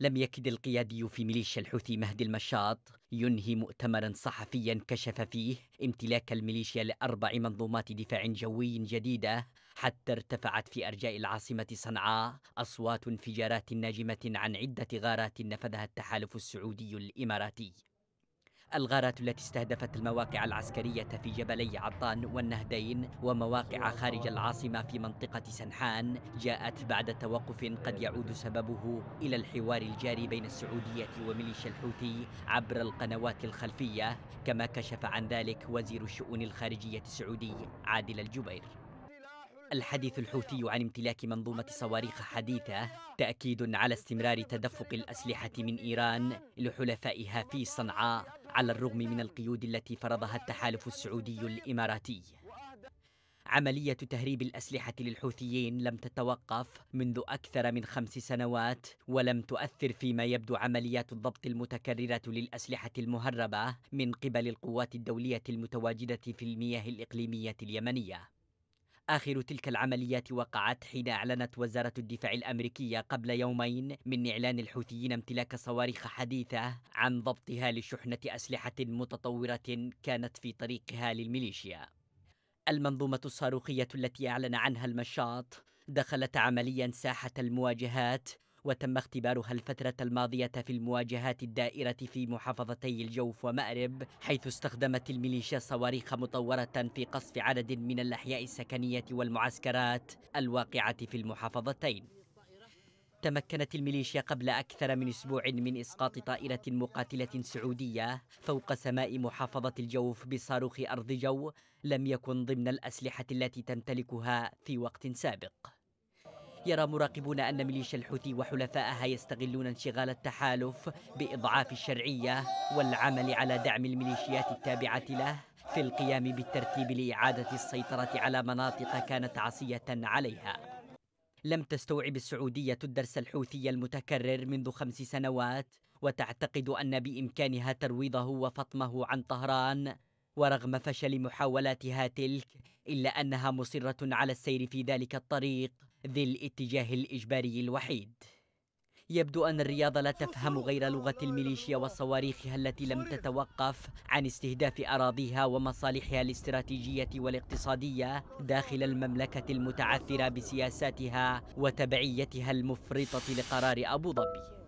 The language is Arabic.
لم يكد القيادي في ميليشيا الحوثي مهدي المشاط ينهي مؤتمرا صحفيا كشف فيه امتلاك الميليشيا لاربع منظومات دفاع جوي جديده حتى ارتفعت في ارجاء العاصمه صنعاء اصوات انفجارات ناجمه عن عده غارات نفذها التحالف السعودي الاماراتي الغارات التي استهدفت المواقع العسكرية في جبلي عطان والنهدين ومواقع خارج العاصمة في منطقة سنحان جاءت بعد توقف قد يعود سببه إلى الحوار الجاري بين السعودية وميليشيا الحوثي عبر القنوات الخلفية كما كشف عن ذلك وزير الشؤون الخارجية السعودي عادل الجبير الحديث الحوثي عن امتلاك منظومة صواريخ حديثة تأكيد على استمرار تدفق الأسلحة من إيران لحلفائها في صنعاء على الرغم من القيود التي فرضها التحالف السعودي الإماراتي عملية تهريب الأسلحة للحوثيين لم تتوقف منذ أكثر من خمس سنوات ولم تؤثر فيما يبدو عمليات الضبط المتكررة للأسلحة المهربة من قبل القوات الدولية المتواجدة في المياه الإقليمية اليمنية آخر تلك العمليات وقعت حين أعلنت وزارة الدفاع الأمريكية قبل يومين من إعلان الحوثيين امتلاك صواريخ حديثة عن ضبطها لشحنة أسلحة متطورة كانت في طريقها للميليشيا. المنظومة الصاروخية التي أعلن عنها المشاط دخلت عمليا ساحة المواجهات وتم اختبارها الفترة الماضية في المواجهات الدائرة في محافظتي الجوف ومأرب حيث استخدمت الميليشيا صواريخ مطورة في قصف عدد من الأحياء السكنية والمعسكرات الواقعة في المحافظتين تمكنت الميليشيا قبل أكثر من أسبوع من إسقاط طائرة مقاتلة سعودية فوق سماء محافظة الجوف بصاروخ أرض جو لم يكن ضمن الأسلحة التي تمتلكها في وقت سابق يرى مراقبون أن ميليشيا الحوثي وحلفائها يستغلون انشغال التحالف بإضعاف الشرعية والعمل على دعم الميليشيات التابعة له في القيام بالترتيب لإعادة السيطرة على مناطق كانت عصية عليها لم تستوعب السعودية الدرس الحوثي المتكرر منذ خمس سنوات وتعتقد أن بإمكانها ترويضه وفطمه عن طهران ورغم فشل محاولاتها تلك إلا أنها مصرة على السير في ذلك الطريق ذي الاتجاه الإجباري الوحيد يبدو أن الرياضة لا تفهم غير لغة الميليشيا وصواريخها التي لم تتوقف عن استهداف أراضيها ومصالحها الاستراتيجية والاقتصادية داخل المملكة المتعثرة بسياساتها وتبعيتها المفرطة لقرار أبوظبي